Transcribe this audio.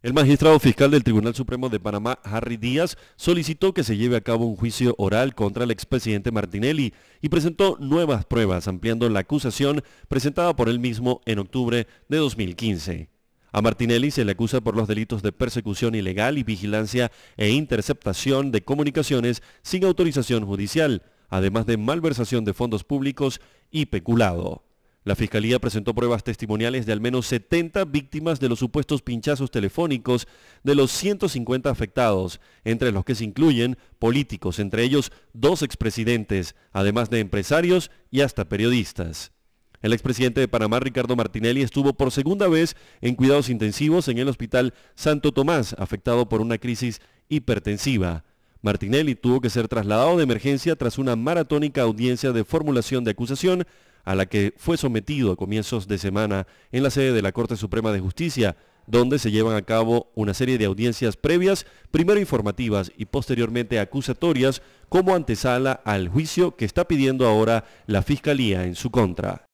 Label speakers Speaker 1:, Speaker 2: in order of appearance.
Speaker 1: El magistrado fiscal del Tribunal Supremo de Panamá, Harry Díaz, solicitó que se lleve a cabo un juicio oral contra el expresidente Martinelli y presentó nuevas pruebas ampliando la acusación presentada por él mismo en octubre de 2015. A Martinelli se le acusa por los delitos de persecución ilegal y vigilancia e interceptación de comunicaciones sin autorización judicial, además de malversación de fondos públicos y peculado. La Fiscalía presentó pruebas testimoniales de al menos 70 víctimas de los supuestos pinchazos telefónicos de los 150 afectados, entre los que se incluyen políticos, entre ellos dos expresidentes, además de empresarios y hasta periodistas. El expresidente de Panamá, Ricardo Martinelli, estuvo por segunda vez en cuidados intensivos en el Hospital Santo Tomás, afectado por una crisis hipertensiva. Martinelli tuvo que ser trasladado de emergencia tras una maratónica audiencia de formulación de acusación a la que fue sometido a comienzos de semana en la sede de la Corte Suprema de Justicia, donde se llevan a cabo una serie de audiencias previas, primero informativas y posteriormente acusatorias, como antesala al juicio que está pidiendo ahora la Fiscalía en su contra.